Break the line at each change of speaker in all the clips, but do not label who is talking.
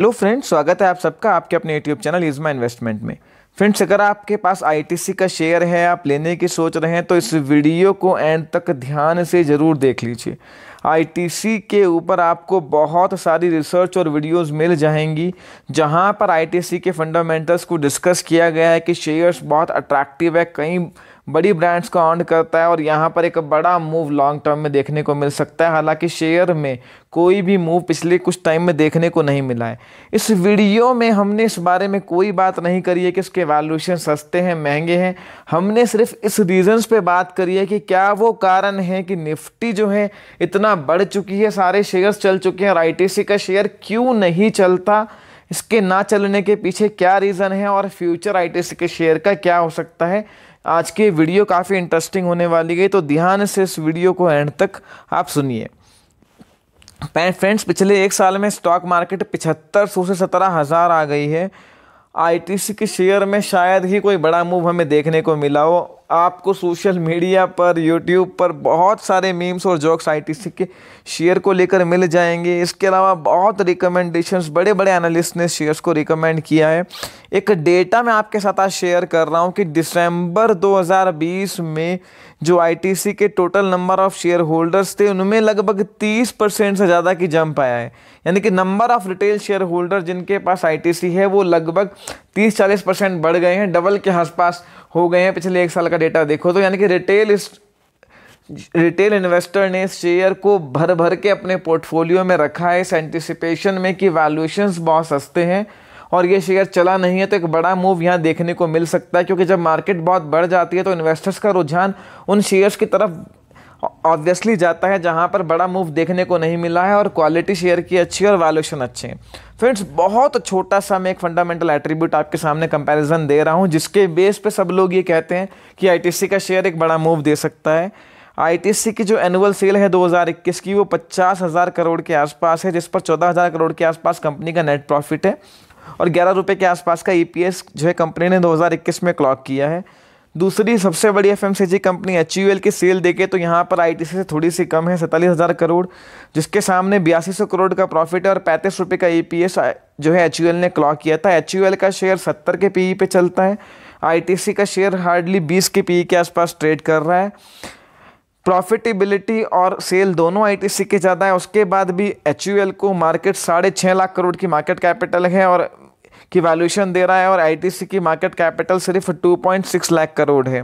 hello friends स्वागत है आप सबका आपके अपने यूट्यूब चैनल इजमा इन्वेस्टमेंट में फ्रेंड्स अगर आपके पास आईटीसी का शेयर है आप लेने की सोच रहे हैं तो इस वीडियो को एंड तक ध्यान से ज़रूर देख लीजिए आईटीसी के ऊपर आपको बहुत सारी रिसर्च और वीडियोस मिल जाएंगी जहां पर आईटीसी के फंडामेंटल्स को डिस्कस किया गया है कि शेयर्स बहुत अट्रैक्टिव है कई बड़ी ब्रांड्स को ऑन करता है और यहाँ पर एक बड़ा मूव लॉन्ग टर्म में देखने को मिल सकता है हालांकि शेयर में कोई भी मूव पिछले कुछ टाइम में देखने को नहीं मिला है इस वीडियो में हमने इस बारे में कोई बात नहीं करी है कि इसके वैल्यूशन सस्ते हैं महंगे हैं हमने सिर्फ इस रीजन्स पे बात करी है कि क्या वो कारण है कि निफ्टी जो है इतना बढ़ चुकी है सारे शेयर्स चल चुके हैं और आई का शेयर क्यों नहीं चलता इसके ना चलने के पीछे क्या रीज़न है और फ्यूचर आई के शेयर का क्या हो सकता है आज की वीडियो काफ़ी इंटरेस्टिंग होने वाली है तो ध्यान से इस वीडियो को एंड तक आप सुनिए फ्रेंड्स पिछले एक साल में स्टॉक मार्केट पिछहत्तर सौ से सत्रह हज़ार आ गई है आईटीसी के शेयर में शायद ही कोई बड़ा मूव हमें देखने को मिला हो आपको सोशल मीडिया पर यूट्यूब पर बहुत सारे मीम्स और जोक्स आई के शेयर को लेकर मिल जाएंगे इसके अलावा बहुत रिकमेंडेशंस बड़े बड़े एनालिस्ट ने शेयर्स को रिकमेंड किया है एक डेटा मैं आपके साथ आज शेयर कर रहा हूँ कि दिसंबर 2020 में जो आईटीसी के total number of shareholders थे उनमें लगभग 30 परसेंट से ज़्यादा की जंप आया है यानी कि number of retail shareholders जिनके पास आईटीसी है वो लगभग तीस चालीस परसेंट बढ़ गए हैं डबल के आसपास हो गए हैं पिछले एक साल का डेटा देखो तो यानी कि रिटेल इस रिटेल इन्वेस्टर ने शेयर को भर भर के अपने पोर्टफोलियो में रखा है इस एंटिसिपेशन में कि वैल्यूशंस बहुत सस्ते हैं और ये शेयर चला नहीं है तो एक बड़ा मूव यहाँ देखने को मिल सकता है क्योंकि जब मार्केट बहुत बढ़ जाती है तो इन्वेस्टर्स का रुझान उन शेयर्स की तरफ ऑब्वियसली जाता है जहाँ पर बड़ा मूव देखने को नहीं मिला है और क्वालिटी शेयर की अच्छी और वैल्यूशन अच्छे हैं फ्रेंड्स बहुत छोटा सा मैं एक फंडामेंटल एट्रीब्यूट आपके सामने कंपैरिजन दे रहा हूँ जिसके बेस पे सब लोग ये कहते हैं कि आई का शेयर एक बड़ा मूव दे सकता है आई की जो एनुअल सेल है 2021 की वो पचास हज़ार करोड़ के आसपास है जिस पर चौदह हज़ार करोड़ के आसपास कंपनी का नेट प्रॉफिट है और ग्यारह रुपये के आसपास का ई e जो है कंपनी ने दो में क्लॉक किया है दूसरी सबसे बड़ी एफ कंपनी एच की सेल देखे तो यहाँ पर आई से थोड़ी सी कम है सैंतालीस हज़ार करोड़ जिसके सामने बयासी सौ करोड़ का प्रॉफिट है और पैंतीस रुपये का ई e जो है एच ने क्लॉक किया था एच का शेयर सत्तर के पी e पे चलता है आई का शेयर हार्डली बीस के पी e के आसपास ट्रेड कर रहा है प्रॉफिटेबिलिटी और सेल दोनों आईटीसी के ज़्यादा है उसके बाद भी एच को मार्केट साढ़े छः लाख करोड़ की मार्केट कैपिटल है और की वैल्यूशन दे रहा है और आईटीसी की मार्केट कैपिटल सिर्फ 2.6 लाख करोड़ है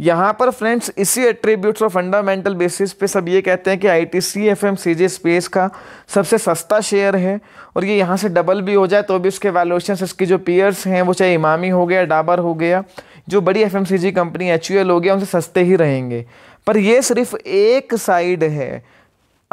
यहाँ पर फ्रेंड्स इसी एट्रीब्यूट्स और फंडामेंटल बेसिस पे सब ये कहते हैं कि I T C F M C G space का सबसे सस्ता शेयर है और ये यहाँ से डबल भी हो जाए तो भी उसके वैल्यूशन इसके जो पीयर्स हैं वो चाहे इमामी हो गया डाबर हो गया जो बड़ी F M C G company H U L हो गया उनसे सस्ते ही रहेंगे पर ये सिर्फ एक साइड है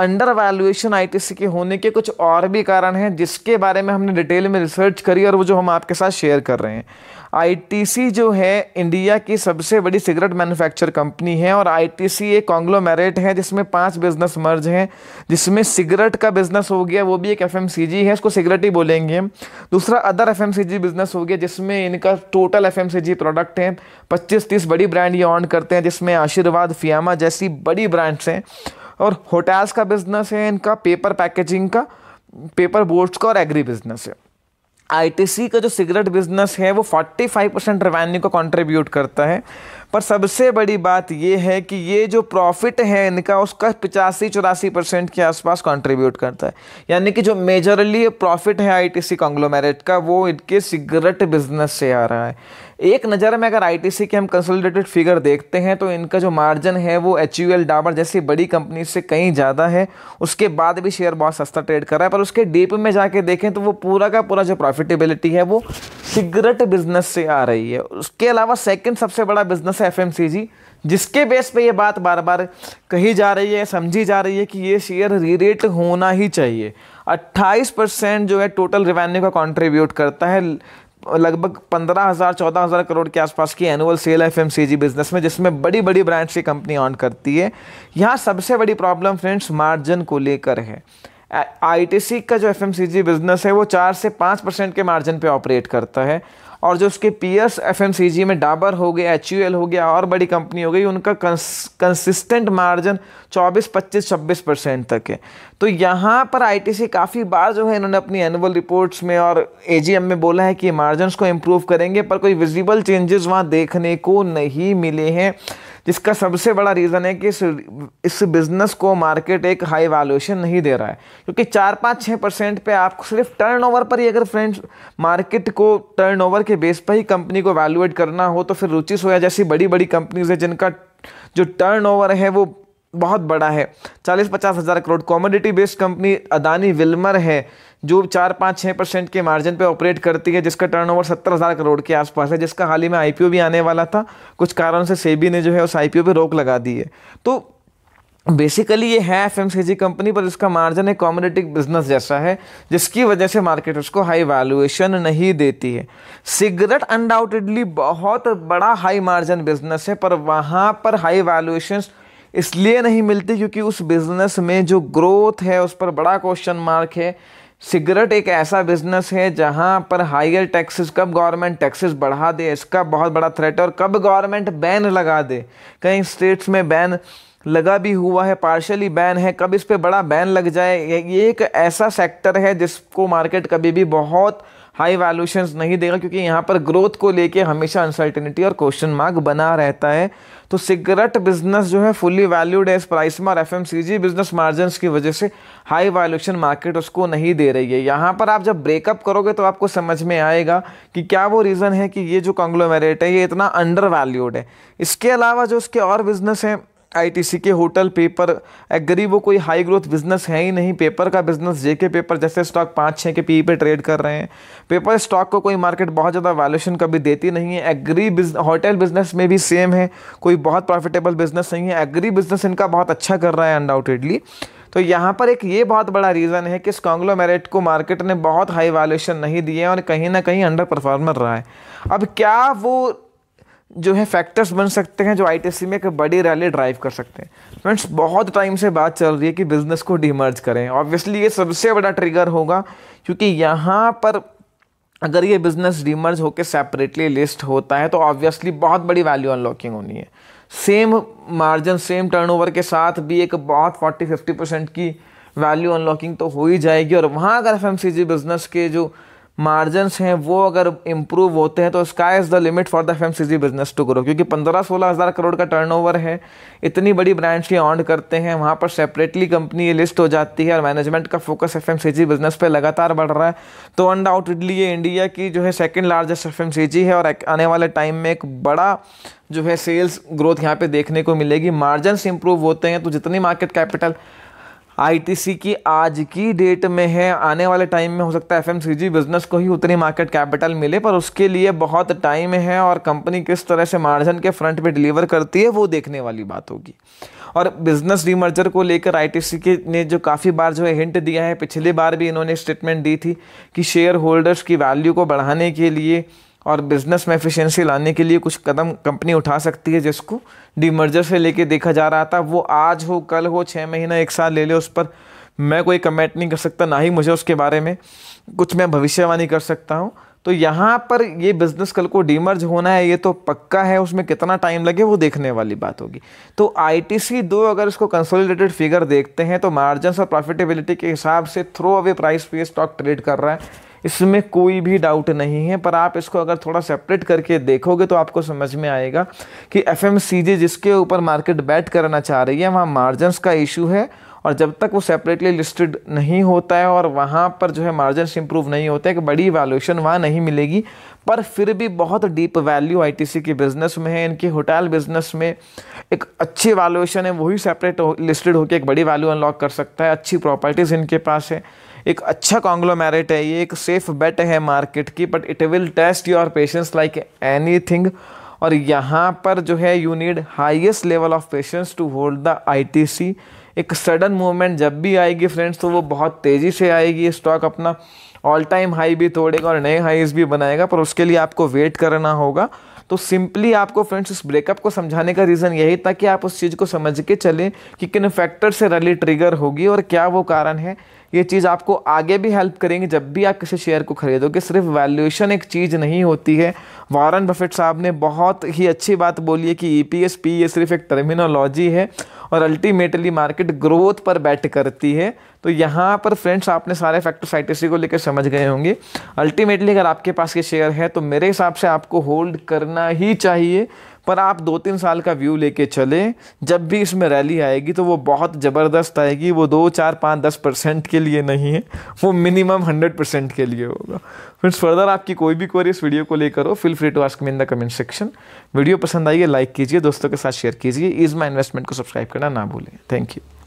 अंडर वैल्यूएशन आईटीसी के होने के कुछ और भी कारण हैं जिसके बारे में हमने डिटेल में रिसर्च करी और वो जो हम आपके साथ शेयर कर रहे हैं आईटीसी जो है इंडिया की सबसे बड़ी सिगरेट मैन्युफैक्चर कंपनी है और आईटीसी एक कॉन्ग्लोमेरेट है जिसमें पांच बिजनेस मर्ज हैं जिसमें सिगरेट का बिजनेस हो गया वो भी एक एफ है उसको सिगरेट ही बोलेंगे हम दूसरा अदर एफ बिजनेस हो गया जिसमें इनका टोटल एफ प्रोडक्ट है पच्चीस तीस बड़ी ब्रांड ये ऑन करते हैं जिसमें आशीर्वाद फियामा जैसी बड़ी ब्रांड्स हैं और होटल्स का बिजनेस है इनका पेपर पैकेजिंग का पेपर बोर्ड्स का और एग्री बिजनेस है आईटीसी का जो सिगरेट बिजनेस है वो 45 परसेंट रेवेन्यू को कंट्रीब्यूट करता है पर सबसे बड़ी बात ये है कि ये जो प्रॉफिट है इनका उसका पिचासी चौरासी परसेंट के आसपास कंट्रीब्यूट करता है यानी कि जो मेजरली प्रॉफिट है आईटीसी टी का वो इनके सिगरेट बिजनेस से आ रहा है एक नज़र में अगर आईटीसी के हम कंसोलिडेटेड फिगर देखते हैं तो इनका जो मार्जिन है वो एच यू एल डाबर जैसी बड़ी कंपनी से कहीं ज़्यादा है उसके बाद भी शेयर बहुत सस्ता ट्रेड कर रहा है पर उसके डीप में जाके देखें तो वो पूरा का पूरा जो प्रॉफिटेबिलिटी है वो सिगरेट बिजनेस से आ रही है उसके अलावा सेकेंड सबसे बड़ा बिजनेस है एफ जिसके बेस पे ये बात बार बार कही जा रही है समझी जा रही है कि ये शेयर रीरेट होना ही चाहिए 28 परसेंट जो है टोटल रिवेन्यू का कंट्रीब्यूट करता है लगभग पंद्रह हज़ार चौदह हज़ार करोड़ के आसपास की एनुअल सेल है एफ बिज़नेस में जिसमें बड़ी बड़ी ब्रांड्स की कंपनी ऑन करती है यहाँ सबसे बड़ी प्रॉब्लम फ्रेंड्स मार्जिन को लेकर है सी का जो एफ बिज़नेस है वो चार से पाँच परसेंट के मार्जिन पे ऑपरेट करता है और जो उसके पीयर्स जी में डाबर हो गया एच हो गया और बड़ी कंपनी हो गई उनका कंसिस्टेंट मार्जिन 24, 25, 26 परसेंट तक है तो यहाँ पर सी काफ़ी बार जो है इन्होंने अपनी एनुअल रिपोर्ट्स में और एम में बोला है कि मार्जिन को इम्प्रूव करेंगे पर कोई विजिबल चेंजेस वहाँ देखने को नहीं मिले हैं जिसका सबसे बड़ा रीज़न है कि इस इस बिज़नेस को मार्केट एक हाई वैल्यूएशन नहीं दे रहा है क्योंकि चार पाँच छः परसेंट पर आप सिर्फ ओवर पर ही अगर फ्रेंड्स मार्केट को ओवर के बेस पर ही कंपनी को वैल्यूएट करना हो तो फिर रुचि सोया जैसी बड़ी बड़ी कंपनीज है जिनका जो टर्नओवर है वो बहुत बड़ा है चालीस पचास हज़ार crore commodity based company Adani Wilmar है जो चार पाँच छः परसेंट के मार्जिन पे ऑपरेट करती है जिसका टर्नओवर सत्तर हज़ार करोड़ के आसपास है जिसका हाल ही में आईपीओ भी आने वाला था कुछ कारण से सेबी ने जो है उस आईपीओ पे रोक लगा दी है तो बेसिकली ये है एफ कंपनी पर इसका मार्जिन एक कॉमोडिटिक बिजनेस जैसा है जिसकी वजह से मार्केट उसको हाई वैल्यूएशन नहीं देती है सिगरेट अनडाउटेडली बहुत बड़ा हाई मार्जिन बिजनेस है पर वहाँ पर हाई वैल्यूएशन इसलिए नहीं मिलती क्योंकि उस बिज़नेस में जो ग्रोथ है उस पर बड़ा क्वेश्चन मार्क है सिगरेट एक ऐसा बिजनेस है जहां पर हायर टैक्सेस कब गवर्नमेंट टैक्सेस बढ़ा दे इसका बहुत बड़ा थ्रेट है और कब गवर्नमेंट बैन लगा दे कई स्टेट्स में बैन लगा भी हुआ है पार्शली बैन है कब इस पर बड़ा बैन लग जाए ये एक ऐसा सेक्टर है जिसको मार्केट कभी भी बहुत हाई वैल्यूशन नहीं देगा क्योंकि यहाँ पर ग्रोथ को लेके हमेशा अनसर्टिनिटी और क्वेश्चन मार्क बना रहता है तो सिगरेट बिजनेस जो है फुली वैल्यूड है इस प्राइस में और एफ बिजनेस मार्जिन की वजह से हाई वैल्यूशन मार्केट उसको नहीं दे रही है यहाँ पर आप जब ब्रेकअप करोगे तो आपको समझ में आएगा कि क्या वो रीज़न है कि ये जो कॉन्ग्लोमेरेट है ये इतना अंडर वैल्यूड है इसके अलावा जो उसके और बिजनेस हैं आईटीसी के होटल पेपर एग्री वो कोई हाई ग्रोथ बिजनेस है ही नहीं पेपर का बिजनेस जेके पेपर जैसे स्टॉक पाँच छः के पी e पे ट्रेड कर रहे हैं पेपर स्टॉक को कोई मार्केट बहुत ज़्यादा वैल्यूशन कभी देती नहीं है एग्री होटल बिजनेस में भी सेम है कोई बहुत प्रॉफिटेबल बिजनेस नहीं है एग्री बिजनेस इनका बहुत अच्छा कर रहा है अनडाउटेडली तो यहाँ पर एक ये बहुत बड़ा रीज़न है कि स्कॉन्ग्लो कॉन्ग्लोमेरेट को मार्केट ने बहुत हाई वैल्यूशन नहीं दिए और कहीं ना कहीं अंडर परफॉर्मर रहा है अब क्या वो जो है फैक्टर्स बन सकते हैं जो आईटीसी में एक बड़ी रैली ड्राइव कर सकते हैं फ्रेंड्स बहुत टाइम से बात चल रही है कि बिज़नेस को डिमर्ज करें ऑब्वियसली ये सबसे बड़ा ट्रिगर होगा क्योंकि यहाँ पर अगर ये बिज़नेस डिमर्ज होकर सेपरेटली लिस्ट होता है तो ऑब्वियसली बहुत बड़ी वैल्यू अनलॉकिंग होनी है सेम मार्जिन सेम टर्नओवर के साथ भी एक बहुत फोर्टी फिफ्टी परसेंट की वैल्यू अनलॉकिंग तो हो ही जाएगी और वहाँ अगर एफ बिज़नेस के जो मार्जन्स हैं वो अगर इम्प्रूव होते हैं तो sky is the limit for the F business to grow क्योंकि पंद्रह सोलह हज़ार करोड़ का टर्नओवर है इतनी बड़ी ब्रांच ये ऑन करते हैं वहाँ पर सेपरेटली कंपनी ये लिस्ट हो जाती है और मैनेजमेंट का फोकस एफ बिज़नेस पर लगातार बढ़ रहा है तो अनडाउटेडली ये इंडिया की जो है सेकेंड लार्जेस्ट एफ है और आने वाले टाइम में एक बड़ा जो है सेल्स ग्रोथ यहाँ पे देखने को मिलेगी मार्जिन इंप्रूव होते हैं तो जितनी मार्केट कैपिटल आईटीसी की आज की डेट में है आने वाले टाइम में हो सकता है एफएमसीजी बिजनेस को ही उतनी मार्केट कैपिटल मिले पर उसके लिए बहुत टाइम है और कंपनी किस तरह से मार्जिन के फ्रंट पे डिलीवर करती है वो देखने वाली बात होगी और बिजनेस डीमर्जर को लेकर आईटीसी के ने जो काफ़ी बार जो है हिंट दिया है पिछली बार भी इन्होंने स्टेटमेंट दी थी कि शेयर होल्डर्स की वैल्यू को बढ़ाने के लिए और बिज़नेस में एफिशिएंसी लाने के लिए कुछ कदम कंपनी उठा सकती है जिसको डीमर्जर से लेके देखा जा रहा था वो आज हो कल हो छः महीना एक साल ले ले उस पर मैं कोई कमेंट नहीं कर सकता ना ही मुझे उसके बारे में कुछ मैं भविष्यवाणी कर सकता हूँ तो यहाँ पर ये बिज़नेस कल को डीमर्ज होना है ये तो पक्का है उसमें कितना टाइम लगे वो देखने वाली बात होगी तो आईटीसी दो अगर इसको कंसोलिडेटेड फिगर देखते हैं तो मार्जिन और प्रॉफिटेबिलिटी के हिसाब से थ्रो अवे प्राइस पे स्टॉक ट्रेड कर रहा है इसमें कोई भी डाउट नहीं है पर आप इसको अगर थोड़ा सेपरेट करके देखोगे तो आपको समझ में आएगा कि एफ जिसके ऊपर मार्केट बैट करना चाह रही है वहाँ मार्जिन का इशू है और जब तक वो सेपरेटली लिस्टेड नहीं होता है और वहाँ पर जो है मार्जिन इंप्रूव नहीं होते हैं कि बड़ी वैल्यूशन वहाँ नहीं मिलेगी पर फिर भी बहुत डीप वैल्यू आई के बिज़नेस में है इनके होटल बिज़नेस में एक अच्छी वैल्यूएशन है वही सेपरेट हो, लिस्टेड होकर एक बड़ी वैल्यू अनलॉक कर सकता है अच्छी प्रॉपर्टीज़ इनके पास है एक अच्छा कॉन्ग्लोमेरेट है ये एक सेफ़ बेट है मार्केट की but it will test your patience like anything और यहाँ पर जो है you need highest level of patience to hold the I T C एक सडन मूवमेंट जब भी आएगी फ्रेंड्स तो वो बहुत तेज़ी से आएगी स्टॉक अपना ऑल टाइम हाई भी तोड़ेगा और नए हाईज भी बनाएगा पर उसके लिए आपको वेट करना होगा तो सिंपली आपको फ्रेंड्स इस ब्रेकअप को समझाने का रीज़न यही था कि आप उस चीज़ को समझ के चलें कि किन फैक्टर से रैली ट्रिगर होगी और क्या वो कारण है ये चीज़ आपको आगे भी हेल्प करेंगे जब भी आप किसी शेयर को खरीदोगे सिर्फ वैल्यूएशन एक चीज़ नहीं होती है वारन बफेट साहब ने बहुत ही अच्छी बात बोली है कि ई पी एस पी ये सिर्फ एक टर्मिनोलॉजी है और अल्टीमेटली मार्केट ग्रोथ पर बैट करती है तो यहाँ पर फ्रेंड्स आपने सारे फैक्टर साइटिसी को लेकर समझ गए होंगे अल्टीमेटली अगर आपके पास ये शेयर है तो मेरे हिसाब से आपको होल्ड करना ही चाहिए पर आप दो तीन साल का व्यू लेके चले जब भी इसमें रैली आएगी तो वो बहुत ज़बरदस्त आएगी वो दो चार पाँच दस परसेंट के लिए नहीं है वो मिनिमम हंड्रेड परसेंट के लिए होगा फ्रेंड्स फर्दर आपकी कोई भी क्वेरी इस वीडियो को लेकर हो feel free to ask me in the comment section video पसंद आई है लाइक कीजिए दोस्तों के साथ शेयर कीजिए इज़ माई इन्वेस्टमेंट को सब्सक्राइब करना ना भूलें थैंक यू